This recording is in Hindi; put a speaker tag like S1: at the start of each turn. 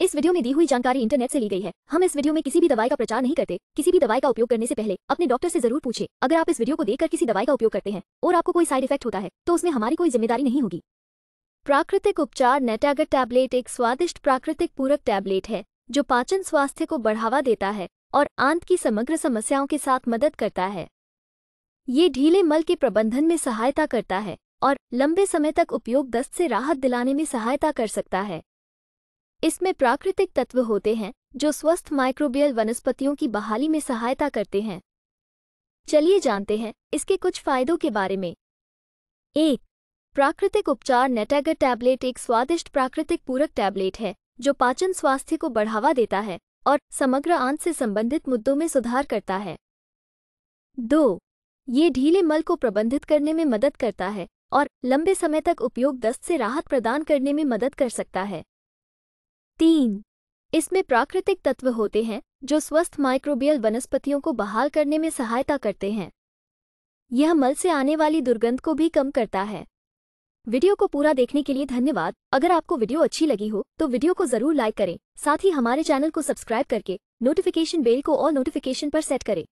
S1: इस वीडियो में दी हुई जानकारी इंटरनेट से ली गई है हम इस वीडियो में किसी भी दवाई का प्रचार नहीं करते किसी भी दवाई का उपयोग करने से पहले अपने डॉक्टर से जरूर पूछे अगर आप इस वीडियो को देखकर किसी दवाई का उपयोग करते हैं और आपको कोई साइड इफेक्ट होता है तो उसमें हमारी कोई जिम्मेदारी नहीं होगी प्राकृतिक उपचार नेटागर टैबलेट एक स्वादिष्ट प्राकृतिक पूरक टैबलेट है जो पाचन स्वास्थ्य को बढ़ावा देता है और आंत की समग्र समस्याओं के साथ मदद करता है ये ढीले मल के प्रबंधन में सहायता करता है और लंबे समय तक उपयोग दस्त से राहत दिलाने में सहायता कर सकता है इसमें प्राकृतिक तत्व होते हैं जो स्वस्थ माइक्रोबियल वनस्पतियों की बहाली में सहायता करते हैं चलिए जानते हैं इसके कुछ फायदों के बारे में एक प्राकृतिक उपचार नेटागर टैबलेट एक स्वादिष्ट प्राकृतिक पूरक टैबलेट है जो पाचन स्वास्थ्य को बढ़ावा देता है और समग्र आंत से संबंधित मुद्दों में सुधार करता है दो ये ढीले मल को प्रबंधित करने में मदद करता है और लंबे समय तक उपयोग दस्त से राहत प्रदान करने में मदद कर सकता है तीन इसमें प्राकृतिक तत्व होते हैं जो स्वस्थ माइक्रोबियल वनस्पतियों को बहाल करने में सहायता करते हैं यह मल से आने वाली दुर्गंध को भी कम करता है वीडियो को पूरा देखने के लिए धन्यवाद अगर आपको वीडियो अच्छी लगी हो तो वीडियो को जरूर लाइक करें साथ ही हमारे चैनल को सब्सक्राइब करके नोटिफिकेशन बेल को और नोटिफिकेशन पर सेट करें